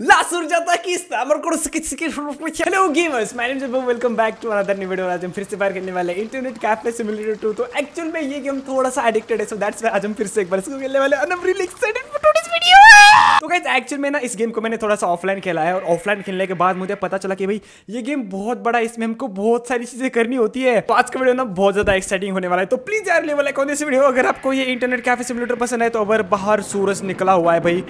लासुर जाता किस्ता अमर को हेलो गेमर्स माय नेम जब welcome back to another new video आज हम फिर से बार खेलने वाले इंटरनेट कैफे सिमुलेटर 2 तो एक्चुअल में ये गेम थोड़ा सा एडिक्टेड है सो दैट्स व्हाई आज हम फिर से एक बार इसको खेलने वाले and I am really excited for today's तो गाइज एक्चुअल में ना इस गेम को मैंने थोड़ा सा ऑफलाइन खेला है और ऑफलाइन खेलने के बाद मुझे पता चला कि भाई ये गेम बहुत बड़ा है इसमें हमको बहुत सारी चीजें करनी होती है तो आज का वीडियो ना बहुत ज्यादा एक्साइटिंग होने वाला है तो प्लीज यार लेवल है कौन सी वीडियो अगर आपको ये इंटरनेट कैफे सिम्युलेटर पसंद है तो अगर बाहर सूरज निकला हुआ है भाई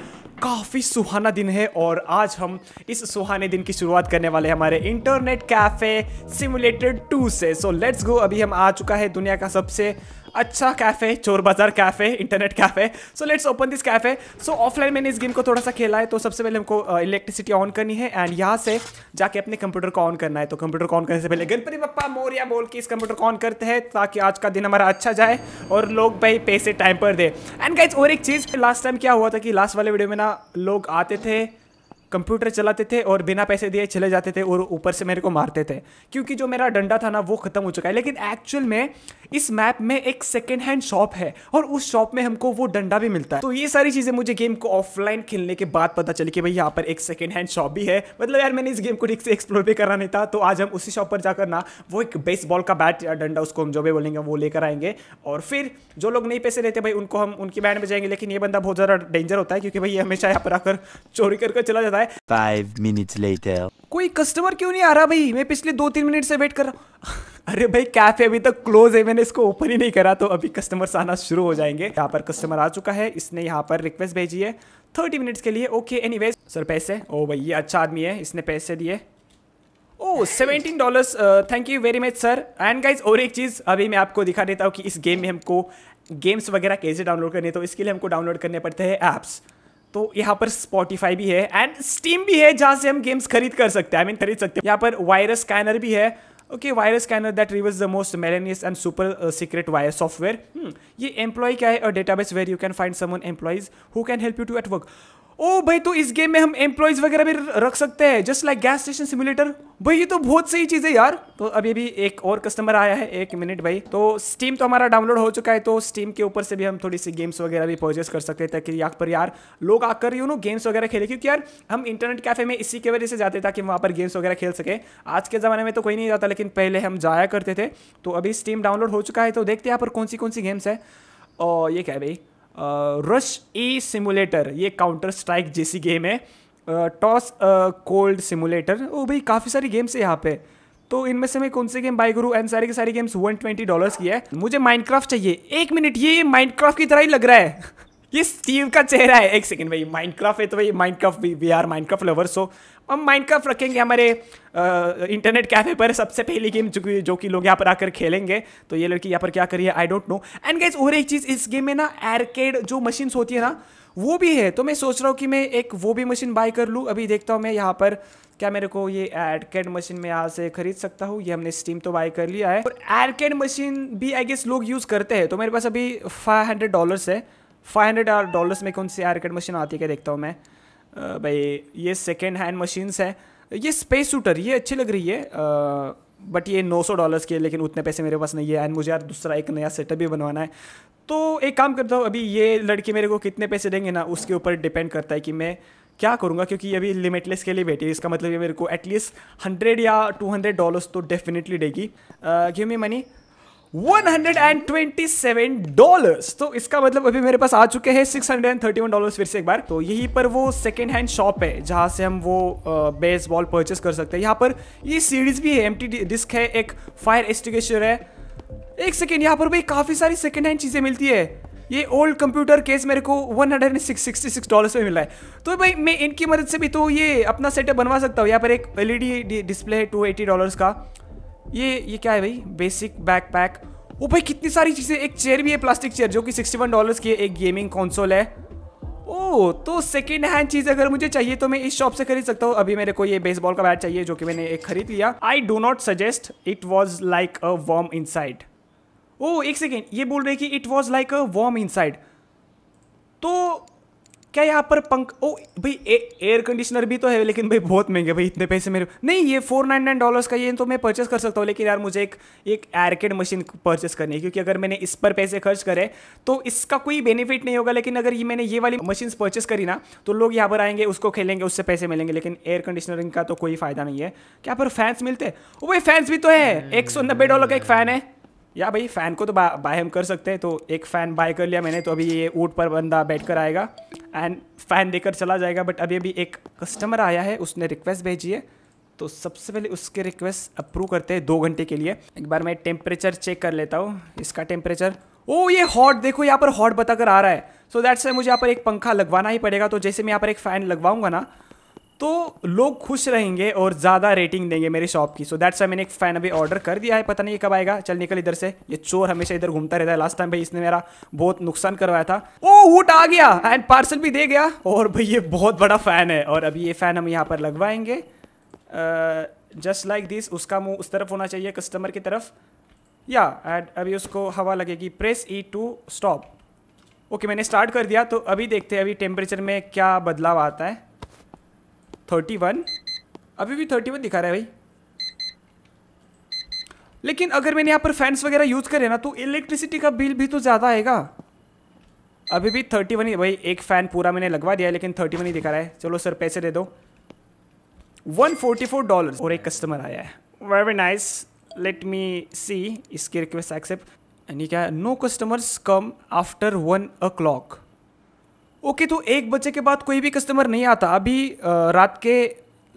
काफ़ी सुहाना दिन है और आज हम इस सुहाने दिन की शुरुआत करने वाले हैं हमारे इंटरनेट कैफे सिमुलेटेड टू से सो लेट्स गो अभी हम आ चुका है दुनिया का सबसे अच्छा कैफे चोर बाजार cafe internet cafe so let's open this cafe so offline मैंने इस गेम को थोड़ा सा खेला है तो सबसे पहले हमको इलेक्ट्रिसिटी ऑन करनी है एंड यहाँ से जाके अपने कंप्यूटर को ऑन करना है तो कंप्यूटर को ऑन करने से पहले गणपति पप्पा मोरिया बोल के इस कंप्यूटर को ऑन करते हैं ताकि आज का दिन हमारा अच्छा जाए और लोग भाई पैसे टाइम पर दे एंड गाइज और एक चीज़ लास्ट टाइम क्या हुआ था कि लास्ट वाले वीडियो में ना लोग आते थे कंप्यूटर चलाते थे और बिना पैसे दिए चले जाते थे और ऊपर से मेरे को मारते थे क्योंकि जो मेरा डंडा था ना वो ख़त्म हो चुका है लेकिन एक्चुअल में इस मैप में एक सेकेंड हैंड शॉप है और उस शॉप में हमको वो डंडा भी मिलता है तो ये सारी चीज़ें मुझे गेम को ऑफलाइन खेलने के बाद पता चली कि भाई यहाँ पर एक सेकेंड हैंड शॉप भी है मतलब यार मैंने इस गेम को ठीक से एक्सप्लोर भी करा नहीं था तो आज हम उसी शॉप पर जाकर ना वो एक बेसबॉल का बैट या डंडा उसको हम जो भी बोलेंगे वो लेकर आएंगे और फिर जो लोग नहीं पैसे लेते भाई उनको हम उनकी बैंड में जाएंगे लेकिन ये बंदा बहुत ज़्यादा डेंजर होता है क्योंकि भाई ये हमेशा यहाँ पर आकर चोरी करके चला जाता हुआ है फाइव मिनट लेटर कोई कस्टमर क्यों नहीं आ रहा भाई मैं पिछले दो तीन मिनट से वेट कर रहा हूँ अरे भाई कैफे अभी तक क्लोज है मैंने इसको ओपन ही नहीं करा तो अभी कस्टमर्स आना शुरू हो जाएंगे यहाँ पर कस्टमर आ चुका है इसने यहाँ पर रिक्वेस्ट भेजी है थर्टी मिनट्स के लिए ओके एनी सर पैसे ओ भाई ये अच्छा आदमी है इसने पैसे दिए oh seventeen dollars thank you very much sir and guys और एक चीज़ अभी मैं आपको दिखा देता हूँ कि इस गेम में हमको गेम्स वगैरह कैसे डाउनलोड करने तो इसके लिए हमको डाउनलोड करने पड़ते हैं ऐप्स तो यहाँ पर स्पॉटिफाई भी है एंड स्टीम भी है जहाँ से हम गेम्स खरीद कर सकते हैं आई मीन खरीद सकते हैं यहाँ पर वायरस स्कैनर भी है okay virus scanner that reverse the most malicious and super secret wire software ये एम्प्लॉय क्या है और database where you can find summon employees who can help you to at work oh भाई तो इस game में हम एम्प्लॉयज वगैरह भी रख सकते हैं just like gas station simulator भाई ये तो बहुत सही चीज़ है यार तो अभी भी एक और कस्टमर आया है एक मिनट भाई तो स्टीम तो हमारा डाउनलोड हो चुका है तो स्टीम के ऊपर से भी हम थोड़ी सी गेम्स वगैरह भी परचेस कर सकते हैं ताकि यहाँ पर यार लोग आकर यू नो गेम्स वगैरह खेले क्योंकि यार हम इंटरनेट कैफे में इसी की वजह से जाते ताकि वहाँ पर गेम्स वगैरह खेल सके आज के ज़माने में तो कोई नहीं जाता लेकिन पहले हम जाया करते थे तो अभी स्टीम डाउनलोड हो चुका है तो देखते यहाँ पर कौन सी कौन सी गेम्स है और ये क्या है भाई रश ए सिमुलेटर ये काउंटर स्ट्राइक जैसी गेम है टॉस कोल्ड सिमुलेटर ओ भाई काफ़ी सारी गेम्स है यहाँ पे तो इनमें से मैं कौन सी गेम बाई करूँ एंड सारी की सारी गेम्स वन ट्वेंटी डॉलर्स की है मुझे माइनक्राफ्ट चाहिए एक मिनट ये माइनक्राफ्ट की तरह ही लग रहा है ये स्टीव का चेहरा है एक सेकंड भाई माइनक्राफ्ट है तो भाई माइनक्राफ्ट भी we are Minecraft lover so हम माइनक्राफ्ट रखेंगे हमारे इंटरनेट कैफे पर सबसे पहली गेम जो जो कि लोग यहाँ पर आकर खेलेंगे तो ये लड़की यहाँ पर क्या करी है I don't know and guys और एक चीज़ इस गेम में ना एरकेड जो मशीन्स होती है ना वो भी है तो मैं सोच रहा हूँ कि मैं एक वो भी मशीन बाय कर लूँ अभी देखता हूँ मैं यहाँ पर क्या मेरे को ये एरकेड मशीन में यहाँ से खरीद सकता हूँ ये हमने स्टीम तो बाय कर लिया है और एरकेड मशीन भी आई गेस लोग यूज़ करते हैं तो मेरे पास अभी फाइव हंड्रेड डॉलर्स है फाइव हंड्रेड डॉलर्स में कौन सी आर्केड मशीन आती है क्या देखता हूँ मैं आ, भाई ये सेकेंड हैंड मशीन्स है ये स्पेस शूटर ये अच्छी लग रही है आ, बट ये नौ सौ डॉलर्स की है लेकिन उतने पैसे मेरे पास नहीं है एंड मुझे यार दूसरा एक नया सेटअप भी बनवाना है तो एक काम करता हूँ अभी ये लड़के मेरे को कितने पैसे देंगे ना उसके ऊपर डिपेंड करता है कि मैं क्या करूँगा क्योंकि अभी लिमिटलेस के लिए बैठी है इसका मतलब ये मेरे को एटलीस्ट हंड्रेड या टू हंड्रेड डॉलर्स तो डेफिनेटली देगी गिव मी मनी 127 डॉलर्स तो इसका मतलब अभी मेरे पास आ चुके हैं 631 डॉलर्स फिर से एक बार तो यही पर वो सेकेंड हैंड शॉप है जहां से हम वो बेस बॉल परचेस कर सकते हैं यहां पर ये सीरीज भी है एम डिस्क है एक फायर एस्टिगेशन है एक सेकेंड यहां पर भाई काफ़ी सारी सेकेंड हैंड चीज़ें मिलती है ये ओल्ड कंप्यूटर केस मेरे को वन हंड्रेड डॉलर्स में मिला है तो भाई मैं इनकी मदद से भी तो ये अपना सेटअप बनवा सकता हूँ यहाँ पर एक एलईडी डिस्प्ले e है टू एटी डॉलर्स का ये ये क्या है भाई बेसिक बैक पैक ओ भाई कितनी सारी चीज़ें एक चेयर भी है प्लास्टिक चेयर जो कि सिक्सटी वन डॉलर्स की एक गेमिंग कौनसोल है ओ तो सेकेंड हैंड चीज़ अगर मुझे चाहिए तो मैं इस शॉप से खरीद सकता हूँ अभी मेरे को ये बेसबॉल का बैट चाहिए जो कि मैंने एक खरीद लिया I do not suggest it was like a warm inside oh एक सेकेंड ये बोल रहे कि it was like a warm inside तो क्या यहाँ पर पंख ओ भाई एयर कंडीशनर भी तो है लेकिन भाई बहुत महंगे भाई इतने पैसे मेरे नहीं ये फोर नाइन नाइन डॉलर्स का ये तो मैं परचेस कर सकता हूँ लेकिन यार मुझे एक एक एरकेड मशीन परचेस करनी है क्योंकि अगर मैंने इस पर पैसे खर्च करे तो इसका कोई बेनिफिट नहीं होगा लेकिन अगर ये मैंने ये वाली मशीन परचेस करी ना तो लोग यहाँ पर आएंगे उसको खेलेंगे उससे पैसे मिलेंगे लेकिन एयर कंडीशनरिंग का तो कोई फायदा नहीं है क्या पर फैंस मिलते वो भाई फैंस भी तो है एक डॉलर का एक फैन है या भाई फ़ैन को तो बाय हम कर सकते हैं तो एक फ़ैन बाय कर लिया मैंने तो अभी ये ऊट पर बंदा बैठ कर आएगा एंड फ़ैन देकर चला जाएगा बट अभी अभी एक कस्टमर आया है उसने रिक्वेस्ट भेजी है तो सबसे पहले उसके रिक्वेस्ट अप्रूव करते हैं दो घंटे के लिए एक बार मैं टेम्परेचर चेक कर लेता हूँ इसका टेम्परेचर ओ ये हॉट देखो यहाँ पर हॉट बताकर आ रहा है सो दैट्स मुझे यहाँ पर एक पंखा लगवाना ही पड़ेगा तो जैसे मैं यहाँ पर एक फ़ैन लगवाऊंगा ना तो लोग खुश रहेंगे और ज़्यादा रेटिंग देंगे मेरी शॉप की सो दैट्स आई मैंने एक फैन अभी ऑर्डर कर दिया है पता नहीं कब आएगा चल निकल इधर से ये चोर हमेशा इधर घूमता रहता है लास्ट टाइम भाई इसने मेरा बहुत नुकसान करवाया था ओ वूट आ गया एंड पार्सल भी दे गया और भाई ये बहुत बड़ा फ़ैन है और अभी ये फ़ैन हम यहाँ पर लगवाएंगे जस्ट लाइक दिस उसका मुँह उस तरफ होना चाहिए कस्टमर की तरफ या एंड अभी उसको हवा लगेगी press E to stop okay मैंने स्टार्ट कर दिया तो अभी देखते हैं अभी टेम्परेचर में क्या बदलाव आता है थर्टी वन अभी भी थर्टी वन दिखा रहा है भाई लेकिन अगर मैंने यहाँ पर फैंस वगैरह यूज़ करे ना तो इलेक्ट्रिसिटी का बिल भी तो ज़्यादा आएगा अभी भी थर्टी वन भाई एक फ़ैन पूरा मैंने लगवा दिया लेकिन थर्टी वन ही दिखा रहा है चलो सर पैसे दे दो वन फोर्टी फोर डॉलर और एक कस्टमर आया है very nice let me see इसकी रिक्वेस्ट एक्सेप्ट यानी क्या no customers come after one o'clock okay तो एक बजे के बाद कोई भी कस्टमर नहीं आता अभी रात के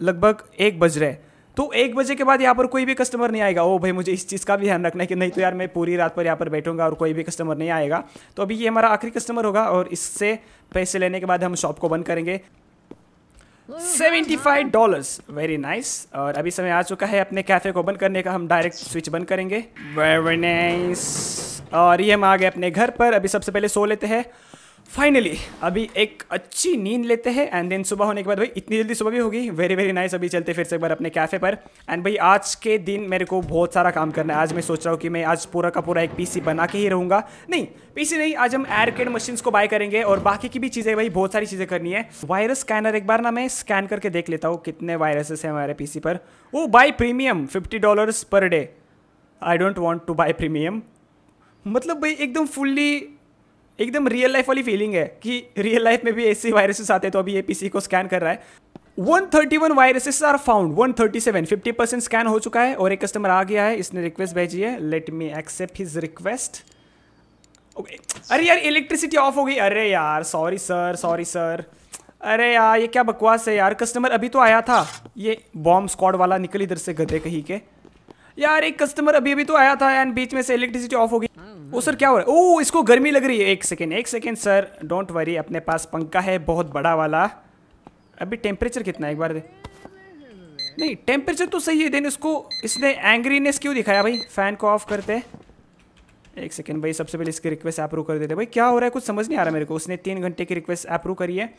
लगभग एक बज रहे तो एक बजे के बाद यहाँ पर कोई भी कस्टमर नहीं आएगा ओ भाई मुझे इस चीज़ का भी ध्यान रखना है कि नहीं तो यार मैं पूरी रात पर यहाँ पर बैठूंगा और कोई भी कस्टमर नहीं आएगा तो अभी ये हमारा आखिरी कस्टमर होगा और इससे पैसे लेने के बाद हम शॉप को बंद करेंगे seventy five dollars very nice और अभी समय आ चुका है अपने कैफ़े को बंद करने का हम डायरेक्ट स्विच बंद करेंगे वेरी नाइस और ये हम आ गए अपने घर पर अभी सबसे पहले सो लेते हैं फाइनली अभी एक अच्छी नींद लेते हैं एंड देन सुबह होने के बाद भाई इतनी जल्दी सुबह भी होगी वेरी वेरी नाइस अभी चलते फिर से एक बार अपने कैफ़े पर एंड भाई आज के दिन मेरे को बहुत सारा काम करना है आज मैं सोच रहा हूँ कि मैं आज पूरा का पूरा एक पीसी बना के ही रहूँगा नहीं पीसी नहीं आज हम एयरकेड मशीन्स को बाय करेंगे और बाकी की भी चीज़ें भाई बहुत सारी चीज़ें करनी है वायरस स्कैनर एक बार ना मैं स्कैन करके देख लेता हूँ कितने वायरसेस हैं हमारे पी पर वो buy premium fifty dollars per day I don't want to buy premium मतलब भाई एकदम फुल्ली एकदम रियल लाइफ वाली फीलिंग है कि रियल लाइफ में भी ऐसे वायरसेस आते हैं तो अभी ये पीसी को स्कैन कर रहा है 131 viruses are found 137 50 percent scan हो चुका है और एक कस्टमर आ गया है इसने रिक्वेस्ट भेजी है let me accept his request okay अरे यार इलेक्ट्रिसिटी ऑफ हो गई अरे यार सॉरी सर सॉरी सर अरे यार ये क्या बकवास है यार कस्टमर अभी तो आया था ये बॉम्ब स्क्वाड वाला निकल इधर से गधे कहीं के यार एक कस्टमर अभी अभी तो आया था एंड बीच में से इलेक्ट्रिसिटी ऑफ होगी वो ओ सर क्या हो रहा है ओ इसको गर्मी लग रही है एक सेकेंड एक सेकेंड सर डोंट वरी अपने पास पंखा है बहुत बड़ा वाला अभी टेम्परेचर कितना है एक बार दे नहीं टेम्परेचर तो सही है देन इसको इसने एंग्रीनेस क्यों दिखाया भाई फ़ैन को ऑफ करते एक सेकेंड भाई सबसे पहले इसकी रिक्वेस्ट अप्रूव कर देते भाई क्या हो रहा है कुछ समझ नहीं आ रहा मेरे को उसने तीन घंटे की रिक्वेस्ट अप्रूव करी है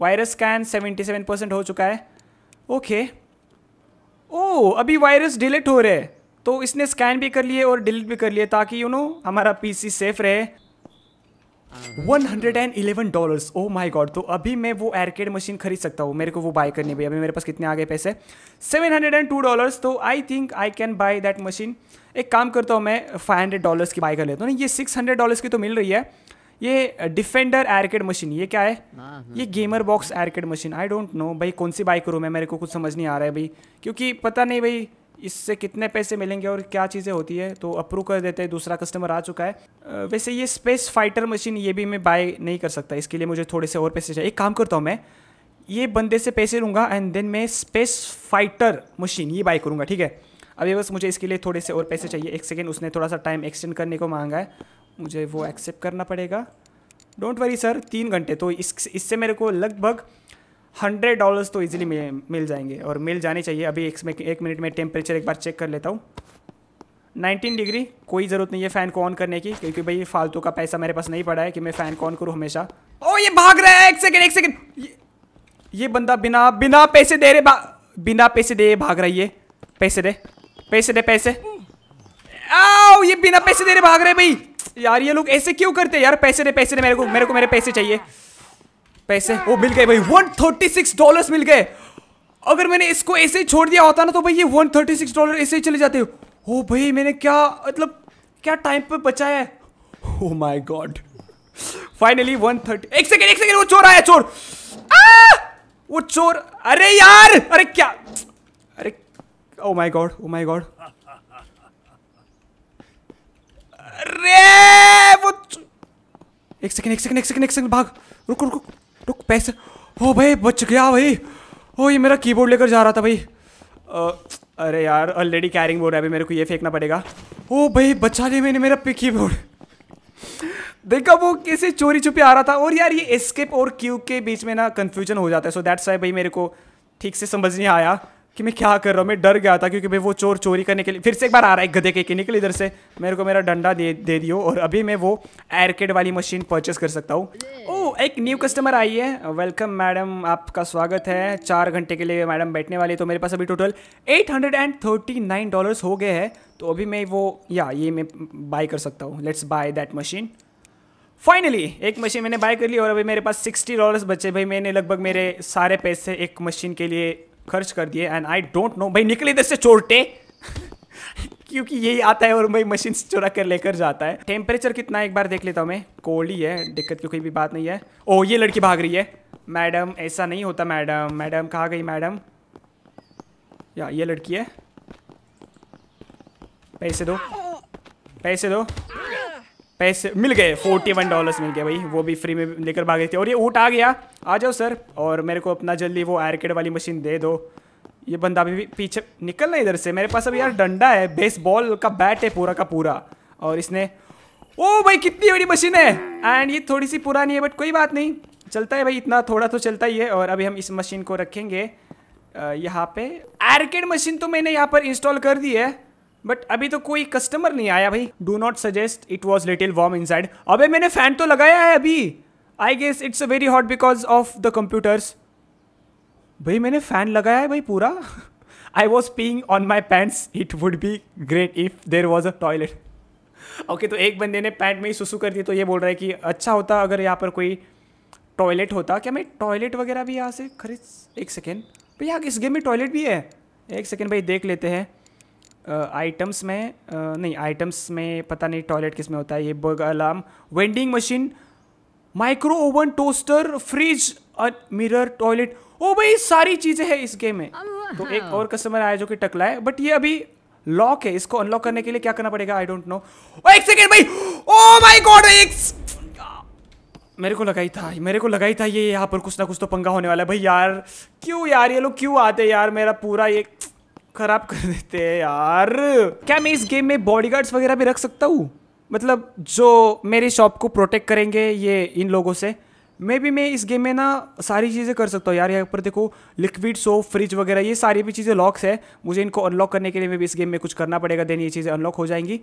virus scan seventy seven percent हो चुका है ओके ओ अभी वायरस डिलीट हो रहे हैं तो इसने स्कैन भी कर लिए और डिलीट भी कर लिए ताकि यू नो हमारा पीसी सेफ रहे 111 डॉलर्स ओ माय गॉड तो अभी मैं वो एयरकेड मशीन खरीद सकता हूँ मेरे को वो बाय करनी भाई अभी मेरे पास कितने आ गए पैसे 702 डॉलर्स तो I think I can buy that machine एक काम करता हूँ मैं 500 डॉलर्स की बाय कर लेता हूँ ना ये 600 डॉलर्स की तो मिल रही है ये डिफेंडर एयरकेड मशीन ये क्या है ये gamer box arcade machine I don't know भाई कौन सी बाइक करूँ मैं मेरे को कुछ समझ नहीं आ रहा है भाई क्योंकि पता नहीं भाई इससे कितने पैसे मिलेंगे और क्या चीज़ें होती है तो अप्रूव कर देते हैं दूसरा कस्टमर आ चुका है वैसे ये स्पेस फाइटर मशीन ये भी मैं बाय नहीं कर सकता इसके लिए मुझे थोड़े से और पैसे चाहिए एक काम करता हूँ मैं ये बंदे से पैसे लूँगा एंड देन मैं स्पेस फाइटर मशीन ये बाय करूँगा ठीक है अभी बस मुझे इसके लिए थोड़े से और पैसे चाहिए एक सेकेंड उसने थोड़ा सा टाइम एक्सटेंड करने को मांगा है मुझे वो एक्सेप्ट करना पड़ेगा डोंट वरी सर तीन घंटे तो इस इससे मेरे को लगभग हंड्रेड डॉलर्स तो ईजिली मिल जाएंगे और मिल जाने चाहिए अभी एक एक मिनट में टेम्परेचर एक बार चेक कर लेता हूँ 19 डिग्री कोई ज़रूरत नहीं है फ़ैन को ऑन करने की क्योंकि भाई फालतू का पैसा मेरे पास नहीं पड़ा है कि मैं फ़ैन को ऑन करूँ हमेशा ओ ये भाग रहा है एक सेकेंड एक सेकेंड ये, ये बंदा बिना बिना पैसे दे रहे बिना पैसे दे भाग रही है पैसे दे पैसे दे पैसे आओ ये बिना पैसे दे रहे भाग रहे भाई यार ये लोग ऐसे क्यों करते यार पैसे दे पैसे दे मेरे को मेरे को मेरे पैसे चाहिए पैसे वो मिल गए भाई वन थर्टी सिक्स डॉलर मिल गए अगर मैंने इसको ऐसे ही छोड़ दिया होता ना तो भाई ये वन थर्टी सिक्स डॉलर ऐसे ही चले जाते हो भाई मैंने क्या मतलब क्या टाइम पे बचाया है oh my god finally one thirty एक सेकेंड एक सेकेंड वो चोर आया चोर आ! वो चोर अरे यार अरे क्या अरे ओ my God O my God अरे वो एक सेकेंड एक सेकेंड एक सेकेंड एक सेकेंड भाग रुक रुक रुक रुक पैसे ओ भाई बच गया भाई ओ ये मेरा कीबोर्ड लेकर जा रहा था भाई आ, अरे यार ऑलरेडी कैरिंग बोर्ड है अभी मेरे को ये फेंकना पड़ेगा ओ भाई बचा लिया मैंने मेरा पिकी बोर्ड देखा वो कैसे चोरी छुपे आ रहा था और यार ये एस्केप और क्यू के बीच में ना कन्फ्यूजन हो जाता है सो दैट्स वाई भाई मेरे को ठीक से समझ नहीं आया कि मैं क्या कर रहा हूँ मैं डर गया था क्योंकि भाई वो चोर चोरी करने के लिए फिर से एक बार आ रहा है गधे के कि निकल इधर से मेरे को मेरा डंडा दे दे दियो और अभी मैं वो एयरकेड वाली मशीन परचेस कर सकता हूँ ओ एक न्यू कस्टमर आई है वेलकम मैडम आपका स्वागत है चार घंटे के लिए मैडम बैठने वाली तो मेरे पास अभी total eight hundred and thirty nine dollars हो गए हैं तो अभी मैं वो या ये मैं बाय कर सकता हूँ let's buy that machine finally एक मशीन मैंने बाय कर ली और अभी मेरे पास सिक्सटी डॉलर्स बचे भाई मैंने लगभग मेरे सारे पैसे एक मशीन के लिए खर्च कर दिए एंड आई डोंट नो भाई निकले इधर से चोरटे क्योंकि यही आता है और भाई मशीन से चुरा कर लेकर जाता है टेम्परेचर कितना एक बार देख लेता हूँ मैं कोल्ड ही है दिक्कत की कोई भी बात नहीं है ओ ये लड़की भाग रही है मैडम ऐसा नहीं होता मैडम मैडम कहाँ गई मैडम या ये लड़की है पैसे दो पैसे दो पैसे मिल गए फोर्टी वन डॉलर्स मिल गए भाई वो भी फ्री में लेकर भागे थे और ये ऊँट आ गया आ जाओ सर और मेरे को अपना जल्दी वो आर्केड वाली मशीन दे दो ये बंदा अभी भी पीछे निकलना इधर से मेरे पास अभी यार डंडा है बेसबॉल का बैट है पूरा का पूरा और इसने ओ भाई कितनी बड़ी मशीन है एंड ये थोड़ी सी पुरानी है बट कोई बात नहीं चलता है भाई इतना थोड़ा तो चलता ही है और अभी हम इस मशीन को रखेंगे यहाँ पे आर्केड मशीन तो मैंने यहाँ पर इंस्टॉल कर दी है बट अभी तो कोई कस्टमर नहीं आया भाई do not suggest it was little warm inside अब मैंने फ़ैन तो लगाया है अभी I guess it's a very hot because of the computers भाई मैंने फ़ैन लगाया है भाई पूरा I was peeing on my pants it would be great if there was a toilet okay तो एक बंदे ने पैंट में ही सुसू कर दी तो ये बोल रहा है कि अच्छा होता अगर यहाँ पर कोई टॉयलेट होता क्या मैं टॉयलेट वगैरह भी यहाँ से खरीद एक सेकेंड भाई यहाँ इस गेम में टॉयलेट भी है एक सेकेंड भाई देख लेते हैं आइटम्स में नहीं आइटम्स में पता नहीं टॉयलेट किस में होता है ये burglar alarm vending machine micro oven toaster fridge mirror toilet oh भाई सारी चीज़ें हैं इस गेम में तो एक और कस्टमर आया जो कि टकला है बट ये अभी लॉक है इसको अनलॉक करने के लिए क्या करना पड़ेगा आई डोंट नो एक सेकेंड भाई ओ माई गॉड एक मेरे को लगा ही था मेरे को लगा ही था ये यहाँ पर कुछ ना कुछ तो पंगा होने वाला है भाई यार क्यों यार ये लोग क्यों आते यार मेरा पूरा ये खराब कर देते हैं यार क्या मैं इस गेम में बॉडीगार्ड्स वगैरह भी रख सकता हूँ मतलब जो मेरी शॉप को प्रोटेक्ट करेंगे ये इन लोगों से मे भी मैं इस गेम में ना सारी चीज़ें कर सकता हूँ यार यहाँ पर देखो लिक्विड सोप फ्रिज वगैरह ये सारी भी चीज़ें लॉक्स है मुझे इनको अनलॉक करने के लिए मैं भी इस गेम में कुछ करना पड़ेगा देन ये चीज़ें अनलॉक हो जाएंगी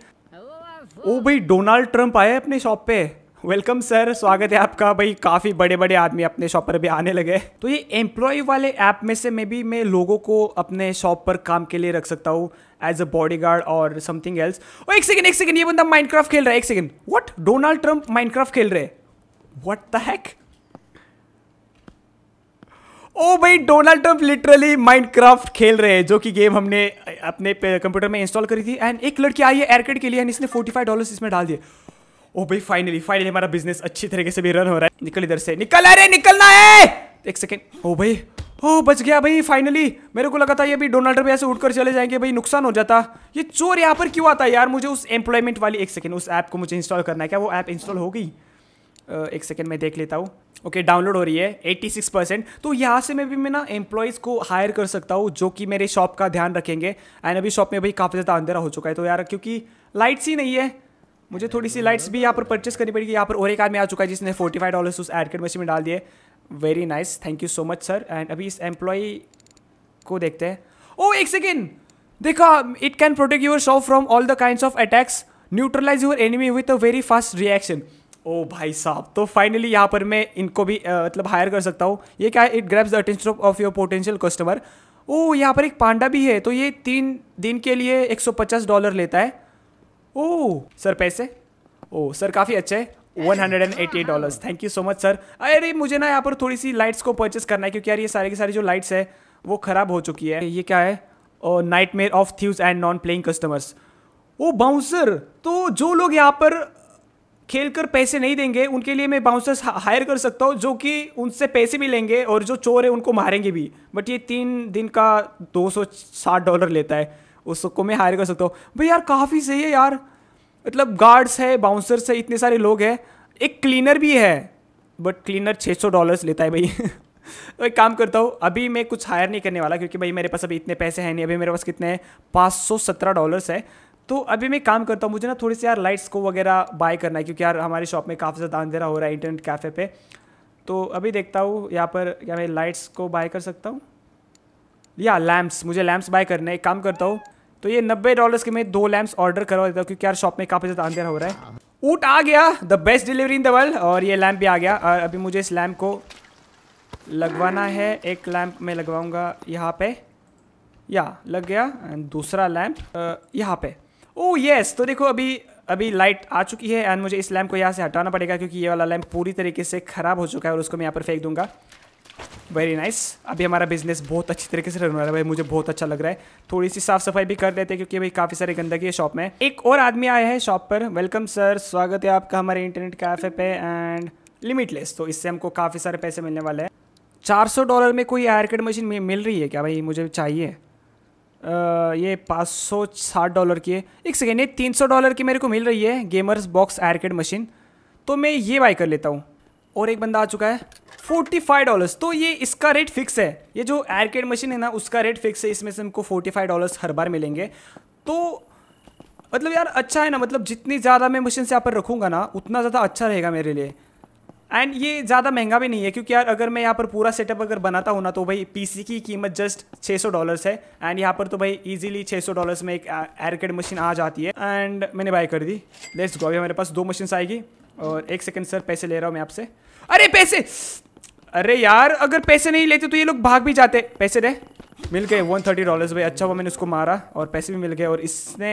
ओ भाई डोनाल्ड ट्रंप आए अपने शॉप पे वेलकम सर स्वागत है आपका भाई काफ़ी बड़े बड़े आदमी अपने शॉप पर भी आने लगे तो ये एम्प्लॉय वाले ऐप में से मे भी मैं लोगों को अपने शॉप पर काम के लिए रख सकता हूँ एज अ बॉडी गार्ड और समथिंग एल्स ओ एक सेकेंड एक सेकेंड ये बंदा माइनक्राफ्ट खेल रहा है एक second what Donald Trump Minecraft खेल रहे वट द हैक ओ भाई डोनाल्ड ट्रंप लिटरली माइनक्राफ्ट खेल रहे हैं जो कि गेम हमने अपने कंप्यूटर में इंस्टॉल करी थी एंड एक लड़की आई है एयरकेट के लिए एंड इसने फोर्टी फाइव डॉलर इसमें डाल दिए ओ oh, भाई फाइनली फाइनली हमारा बिजनेस अच्छी तरीके से भी रन हो रहा है निकल इधर से निकल अरे निकलना है एक सेकेंड ओ oh, भाई ओ oh, बच गया भाई फाइनली मेरे को लगा था ये भी डोनाल्ड ट्रंप ऐसे उठकर चले जाएंगे भाई नुकसान हो जाता ये चोर यहाँ पर क्यों आता है यार मुझे उस एम्प्लॉयमेंट वाली एक सेकेंड उस ऐप को मुझे इंस्टॉल करना है क्या वो ऐप इंस्टॉल हो गई एक सेकेंड मैं देख लेता हूँ ओके डाउनलोड हो रही है 86 परसेंट तो यहाँ से मैं भी मैं ना एम्प्लॉयज़ को हायर कर सकता हूँ जो कि मेरे शॉप का ध्यान रखेंगे एंड अभी शॉप में भाई काफ़ी ज़्यादा अंधेरा हो चुका है तो यार क्योंकि लाइट्स ही नहीं है मुझे थोड़ी सी लाइट्स भी यहाँ पर परचेस करनी पड़ेगी यहाँ पर और एक आदमी आ चुका है जिसने फोर्टी फाइव डॉलर्स उस एड मशीन में डाल दिए very nice thank you so much sir and अभी इस एम्प्लॉय को देखते हैं ओ oh, एक सेकेंड देखा it can protect your shop from all the kind of attacks neutralise your enemy with a very fast reaction oh भाई साहब तो फाइनली यहाँ पर मैं इनको भी मतलब हायर कर सकता हूँ ये क्या है it grabs the attention of your potential customer oh यहाँ पर एक पांडा भी है तो ये तीन दिन के लिए एक सौ पचास डॉलर लेता है ओह सर पैसे ओह सर काफ़ी अच्छा है one hundred and eighty eight dollars thank you so much sir अरे मुझे ना यहाँ पर थोड़ी सी लाइट्स को परचेस करना है क्योंकि यार ये सारी की सारी जो लाइट्स है वो ख़राब हो चुकी है ये क्या है और nightmare of thieves and non playing customers oh bouncer तो जो लोग यहाँ पर खेल कर पैसे नहीं देंगे उनके लिए मैं बाउंसर्स हायर कर सकता हूँ जो कि उनसे पैसे भी लेंगे और जो चोर है उनको मारेंगे भी बट ये तीन दिन का दो सौ साठ डॉलर लेता है उस मैं हायर कर सकता हूँ भाई यार काफ़ी सही है यार मतलब गार्ड्स है बाउंसर्स है इतने सारे लोग हैं एक क्लीनर भी है बट क्लीनर 600 डॉलर्स लेता है भाई तो एक काम करता हूँ अभी मैं कुछ हायर नहीं करने वाला क्योंकि भाई मेरे पास अभी इतने पैसे हैं नहीं अभी मेरे पास कितने हैं पाँच सौ सत्रह डॉलर्स है तो अभी मैं काम करता हूँ मुझे ना थोड़ी सी यार लाइट्स को वगैरह बाय करना है क्योंकि यार हमारे शॉप में काफ़ी ज़्यादा अंधेरा हो रहा है इंटरनेट कैफ़े पे तो अभी देखता हूँ यहाँ पर क्या मैं लाइट्स को बाय कर सकता हूँ या लैम्प्स मुझे लैम्प्स बाय करना है एक काम करता हूँ तो ये नब्बे डॉलर के मैं दो लैम्प ऑर्डर करवा देता हूँ क्योंकि यार शॉप में काफ़ी ज़्यादा अंधेरा हो रहा है ऊट आ गया the best delivery in the world और ये लैम्प भी आ गया और अभी मुझे इस लैम्प को लगवाना है एक लैम्प मैं लगवाऊंगा यहाँ पे या लग गया एंड दूसरा लैम्प यहाँ पे ओ oh, यस तो देखो अभी अभी लाइट आ चुकी है एंड मुझे इस लैम्प को यहाँ से हटाना पड़ेगा क्योंकि ये वाला लैम्प पूरी तरीके से ख़राब हो चुका है और उसको मैं यहाँ पर फेंक दूंगा वेरी नाइस nice. अभी हमारा बिजनेस बहुत अच्छी तरीके से रन हो रहा है भाई मुझे बहुत अच्छा लग रहा है थोड़ी सी साफ सफाई भी कर लेते हैं क्योंकि भाई काफी सारी गंदगी है शॉप में एक और आदमी आया है शॉप पर वेलकम सर स्वागत है आपका हमारे इंटरनेट कैफे पे एंड लिमिटलेस तो इससे हमको काफ़ी सारे पैसे मिलने वाले हैं चार सौ डॉलर में कोई हेयर कट मशीन मिल रही है क्या भाई मुझे चाहिए आ, ये पाँच सौ साठ डॉलर की है एक सेकेंड ये तीन सौ डॉलर की मेरे को मिल रही है गेमर्स बॉक्स हेयर मशीन तो मैं ये बाई कर लेता हूँ और एक बंदा आ चुका है फोर्टी फाइव डॉलर्स तो ये इसका रेट फिक्स है ये जो एयरकेड मशीन है ना उसका रेट फिक्स है इसमें से हमको फोर्टी फाइव डॉलर्स हर बार मिलेंगे तो मतलब यार अच्छा है ना मतलब जितनी ज़्यादा मैं मशीन से यहाँ पर रखूँगा ना उतना ज़्यादा अच्छा रहेगा मेरे लिए एंड ये ज़्यादा महंगा भी नहीं है क्योंकि यार अगर मैं यहाँ पर पूरा सेटअप अगर बनाता हूँ ना तो भाई पी की कीमत जस्ट छः डॉलर्स है एंड यहाँ पर तो भाई ईजिली छः डॉलर्स में एक एयरकेड मशीन आ जाती है एंड मैंने बाय कर दी लेट्स गो अभी मेरे पास दो मशीन्स आएगी और एक सेकेंड सर पैसे ले रहा हूँ मैं आपसे अरे पैसे अरे यार अगर पैसे नहीं लेते तो ये लोग भाग भी जाते पैसे दे मिल गए वन थर्टी डॉलर भाई अच्छा वो मैंने उसको मारा और पैसे भी मिल गए और इसने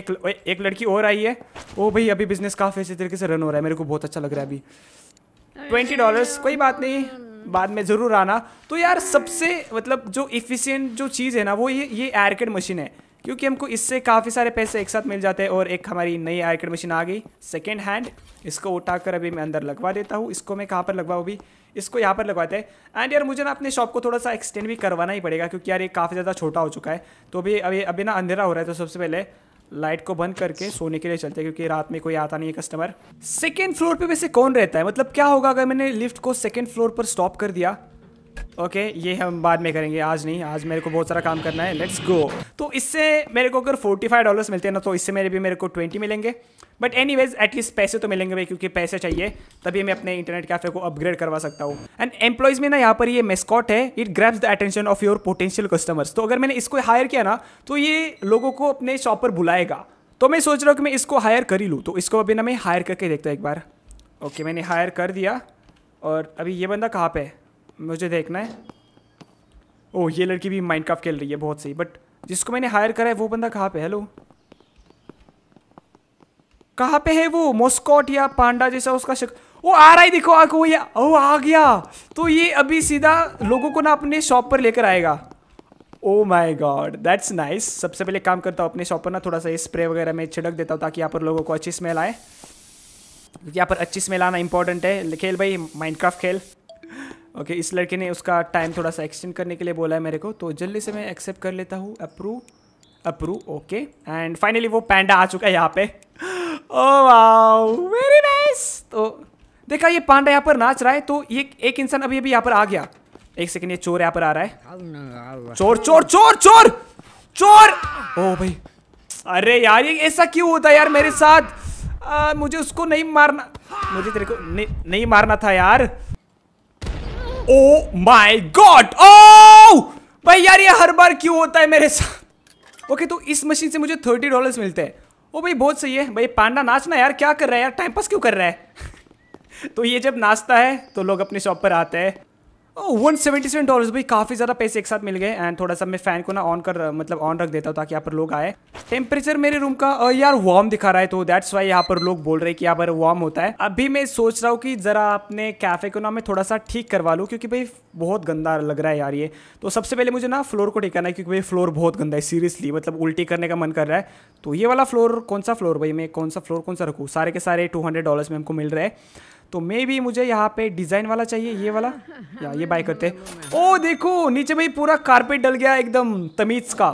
एक एक लड़की और आई है ओ भाई अभी बिजनेस काफ़ी अच्छे तरीके से रन हो रहा है मेरे को बहुत अच्छा लग रहा है अभी ट्वेंटी डॉलर्स कोई बात नहीं बाद में ज़रूर आना तो यार सबसे मतलब जो इफ़िशियंट जो चीज़ है ना वो ये ये एयरकेट मशीन है क्योंकि हमको इससे काफ़ी सारे पैसे एक साथ मिल जाते हैं और एक हमारी नई आयकर मशीन आ गई सेकेंड हैंड इसको उठाकर अभी मैं अंदर लगवा देता हूँ इसको मैं कहाँ पर लगवाऊँ अभी इसको यहाँ पर लगवाते हैं एंड यार मुझे ना अपने शॉप को थोड़ा सा एक्सटेंड भी करवाना ही पड़ेगा क्योंकि यार ये काफ़ी ज़्यादा छोटा हो चुका है तो अभी अभी अभी ना अंधेरा हो रहा है तो सबसे पहले लाइट को बंद करके सोने के लिए चलते हैं क्योंकि रात में कोई आता नहीं है कस्टमर सेकेंड फ्लोर पे वैसे कौन रहता है मतलब क्या होगा अगर मैंने लिफ्ट को सेकेंड फ्लोर पर स्टॉप कर दिया ओके okay, ये हम बाद में करेंगे आज नहीं आज मेरे को बहुत सारा काम करना है लेट्स गो तो इससे मेरे को अगर फोर्टी फाइव डॉलर्स मिलते हैं ना तो इससे मेरे भी मेरे को ट्वेंटी मिलेंगे बट एनी वेज एटलीस्ट पैसे तो मिलेंगे भाई क्योंकि पैसे चाहिए तभी मैं अपने इंटरनेट कैफे को अपग्रेड करवा सकता हूँ एंड एम्प्लॉयज़ में ना यहाँ पर ये मेस्कॉट है it grabs the attention of your potential customers तो अगर मैंने इसको हायर किया ना तो ये लोगों को अपने शॉप पर बुलाएगा तो मैं सोच रहा हूँ कि मैं इसको हायर कर ही लूँ तो इसको अभी ना मैं हायर करके देखता हूँ एक बार ओके okay, मैंने हायर कर दिया और अभी ये बंदा कहाँ पर है मुझे देखना है ओह ये लड़की भी माइंड खेल रही है बहुत सही बट जिसको मैंने हायर करा है वो बंदा कहाँ पे हेलो कहाँ पे है वो मोस्कॉट या पांडा जैसा उसका शक वो आ रहा है देखो आको ये ओ आ गया तो ये अभी सीधा लोगों को ना अपने शॉप पर लेकर आएगा oh my god that's nice सबसे पहले काम करता हूँ अपने शॉप पर ना थोड़ा सा स्प्रे वगैरह मैं छिड़क देता हूँ ताकि यहाँ पर लोगों को अच्छी स्मेल आए क्योंकि यहाँ पर अच्छी स्मेल आना इंपॉर्टेंट है खेल भाई माइंड खेल ओके okay, इस लड़के ने उसका टाइम थोड़ा सा एक्सटेंड करने के लिए बोला है मेरे को तो जल्दी से मैं एक्सेप्ट कर लेता हूँ approve approve okay and finally वो पैंडा आ चुका है यहाँ पे ओ वेरी नाइस तो देखा ये पांडा यहाँ पर नाच रहा है तो ये एक इंसान अभी अभी यहाँ पर आ गया एक सेकेंड ये चोर यहाँ पर आ रहा है चोर चोर चोर चोर चोर ओ oh, भाई अरे यार ये ऐसा क्यों होता है यार मेरे साथ आ, मुझे उसको नहीं मारना मुझे तेरे को नहीं, नहीं मारना था यार ओ माय गॉड ओ भाई यार ये हर बार क्यों होता है मेरे साथ ओके तो इस मशीन से मुझे थर्टी डॉलर्स मिलते हैं ओ oh भाई बहुत सही है भाई पांडा नाचना यार क्या कर रहा है यार टाइम पास क्यों कर रहा है तो ये जब नाचता है तो लोग अपने शॉप पर आते हैं वन सेवेंटी सेवन डॉलर भाई काफ़ी ज़्यादा पैसे एक साथ मिल गए एंड थोड़ा सा मैं फ़ैन को ना ऑन कर मतलब ऑन रख देता हूँ ताकि यहाँ पर लोग आए टेम्परेचर मेरे रूम का यार वार्म दिखा रहा है तो दैट्स वाई यहाँ पर लोग बोल रहे हैं कि यहाँ पर वार्म होता है अभी मैं सोच रहा हूँ कि ज़रा अपने कैफ़े को ना मैं थोड़ा सा ठीक करवा लूँ क्योंकि भाई बहुत गंदा लग रहा है यार ये तो सबसे पहले मुझे ना फ्लोर को ठीक करना है क्योंकि भाई फ्लोर बहुत गंदा है सीरियसली मतलब उल्टी करने का मन कर रहा है तो ये वाला फ्लोर कौन सा फ्लोर भाई मैं कौन सा फ्लोर कौन सा रखूँ सारे के सारे टू हंड्रेड डॉलर में हमको मिल रहा है तो मे भी मुझे यहाँ पे डिजाइन वाला चाहिए ये वाला या ये बाय करते ओ देखो नीचे भाई पूरा कारपेट डल गया एकदम तमीज का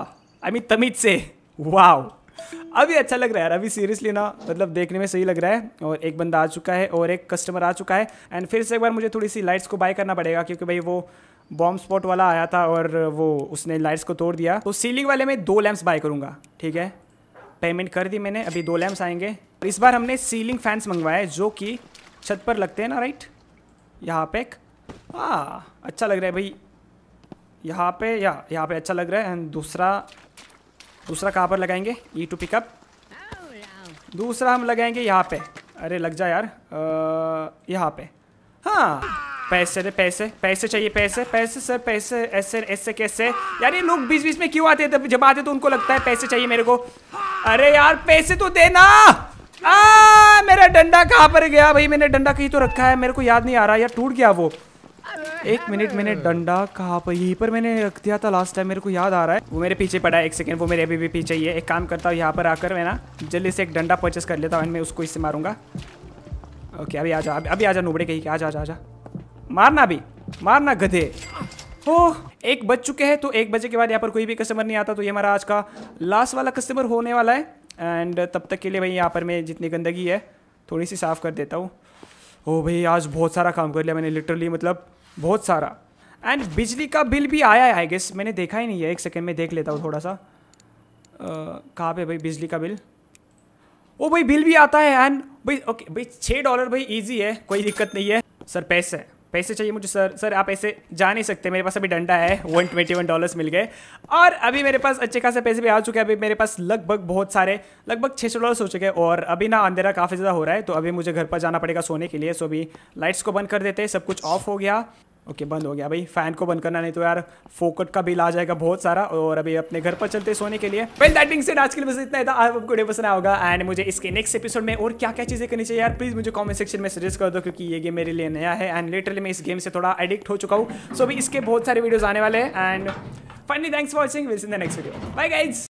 आई मीन तमीज से वाह अभी अच्छा लग रहा है यार अभी सीरियसली ना मतलब देखने में सही लग रहा है और एक बंदा आ चुका है और एक कस्टमर आ चुका है एंड फिर से एक बार मुझे थोड़ी सी लाइट्स को बाय करना पड़ेगा क्योंकि भाई वो बॉम्ब स्पॉट वाला आया था और वो उसने लाइट्स को तोड़ दिया तो सीलिंग वाले में दो लैम्प्स बाय करूँगा ठीक है पेमेंट कर दी मैंने अभी दो लैम्प्स आएंगे इस बार हमने सीलिंग फैंस मंगवाए जो कि छत पर लगते हैं ना राइट यहाँ पे एक आ, हाँ, अच्छा लग रहा है भाई यहाँ पे या यहाँ पे अच्छा लग रहा है एंड दूसरा दूसरा कहाँ पर लगाएंगे ई टू पिकअप दूसरा हम लगाएंगे यहाँ पे अरे लग जा यार यहाँ पे हाँ पैसे रे पैसे पैसे चाहिए पैसे पैसे सर पैसे ऐसे ऐसे कैसे यार ये लोग बीच बीच में क्यों आते हैं जब आते तो उनको लगता है पैसे चाहिए मेरे को अरे यार पैसे तो देना आ मेरा डंडा कहाँ पर गया भाई मैंने डंडा कहीं तो रखा है मेरे को याद नहीं आ रहा यार टूट गया वो एक मिनट मैंने डंडा कहाँ पर यहीं पर मैंने रख दिया था लास्ट टाइम मेरे को याद आ रहा है वो मेरे पीछे पड़ा है एक सेकंड वो मेरे अभी भी पीछे ही है एक काम करता हूँ यहाँ पर आकर मैं ना जल्दी से एक डंडा परचेस कर लेता हूँ मैं उसको इससे मारूंगा ओके अभी आ जा अभी आ जा नुबड़े कहीं के आ जा आ जा मारना अभी मारना गधे हो एक बज चुके हैं तो एक बजे के बाद यहाँ पर कोई भी कस्टमर नहीं आता तो ये हमारा आज का लास्ट वाला कस्टमर होने वाला है एंड uh, तब तक के लिए भाई यहाँ पर मैं जितनी गंदगी है थोड़ी सी साफ़ कर देता हूँ ओ भाई आज बहुत सारा काम कर लिया मैंने लिटरली मतलब बहुत सारा एंड बिजली का बिल भी आया है आई गेस मैंने देखा ही नहीं है एक सेकेंड में देख लेता हूँ थोड़ा सा कहाँ पे भाई बिजली का बिल ओ भाई बिल भी आता है एंड भाई ओके भाई छः डॉलर भाई ईजी है कोई दिक्कत नहीं है सर पैसे है पैसे चाहिए मुझे सर सर आप ऐसे जा नहीं सकते मेरे पास अभी डंडा है वन ट्वेंटी वन डॉलर्स मिल गए और अभी मेरे पास अच्छे खासे पैसे भी आ चुके हैं अभी मेरे पास लगभग बहुत सारे लगभग छः सौ डॉलर्स हो चुके हैं और अभी ना अंधेरा काफ़ी ज़्यादा हो रहा है तो अभी मुझे घर पर जाना पड़ेगा सोने के लिए सो अभी लाइट्स को बंद कर देते सब कुछ ऑफ हो गया ओके बंद हो गया भाई फैन को बंद करना नहीं तो यार फोकट का बिल आ जाएगा बहुत सारा और अभी अपने घर पर चलते सोने के लिए वेल दैट बिंग आज के लिए बस इतना था आपको वीडियो पसंद होगा एंड मुझे इसके नेक्स्ट एपिसोड में और क्या क्या चीज़ें करनी चाहिए यार प्लीज़ मुझे कॉमेंट सेक्शन में सजेस्ट कर दो क्योंकि ये गेम मेरे लिए नया है एंड लेटरली मैं इस गेम से थोड़ा एडिक्ट हो चुका हूँ सो so, अभी इसके बहुत सारे वीडियोज़ आने वाले हैं and finally thanks for watching will in the next video bye guys